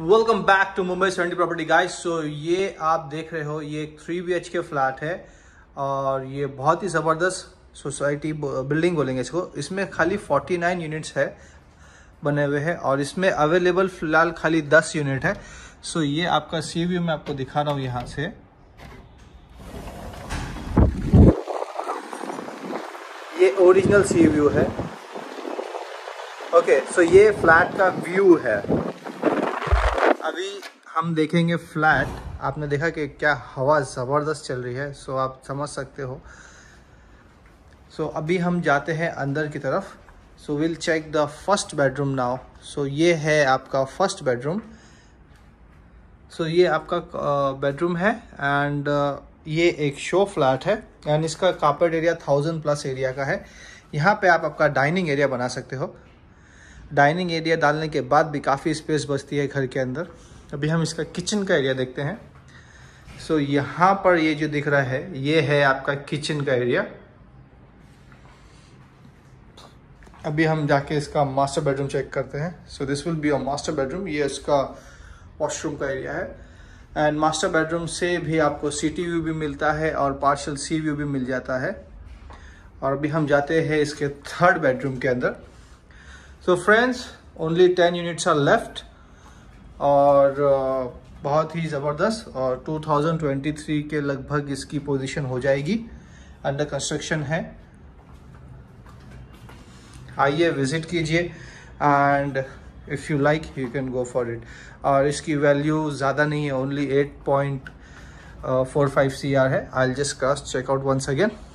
welcome back to Mumbai seventy property guys so ये आप देख रहे हो ये एक three B H K flat है और ये बहुत ही ज़बरदस्त सोसाइटी बिल्डिंग बोलेंगे इसको इसमें खाली फोर्टी नाइन यूनिट्स है बने हुए हैं और इसमें अवेलेबल फ़िलहाल खाली दस यूनिट है सो so ये आपका सी व्यू मैं आपको दिखा रहा हूँ यहाँ से ये ओरिजिनल सी व्यू है ओके okay, सो so ये फ्लैट का व्यू है अभी हम देखेंगे फ्लैट आपने देखा कि क्या हवा ज़बरदस्त चल रही है सो आप समझ सकते हो सो अभी हम जाते हैं अंदर की तरफ so will check the first bedroom now so ये है आपका फर्स्ट बेडरूम सो ये आपका बेडरूम uh, है एंड uh, ये एक शो फ्लैट है एंड इसका carpet area thousand plus area का है यहाँ पे आप आपका डाइनिंग एरिया बना सकते हो डाइनिंग एरिया डालने के बाद भी काफ़ी स्पेस बचती है घर के अंदर अभी हम इसका किचन का एरिया देखते हैं सो so, यहाँ पर ये जो दिख रहा है ये है आपका किचन का एरिया अभी हम जाके इसका मास्टर बेडरूम चेक करते हैं so this will be a master bedroom ये इसका वॉशरूम का एरिया है एंड मास्टर बेडरूम से भी आपको सिटी व्यू भी मिलता है और पार्शल सी व्यू भी मिल जाता है और अभी हम जाते हैं इसके थर्ड बेडरूम के अंदर so friends only ten units are left और uh, बहुत ही ज़बरदस्त और 2023 के लगभग इसकी पोजीशन हो जाएगी अंडर कंस्ट्रक्शन है आइए विज़िट कीजिए and if you like you can go for it और इसकी वैल्यू ज़्यादा नहीं है only eight point four five C R है I just cast check out once again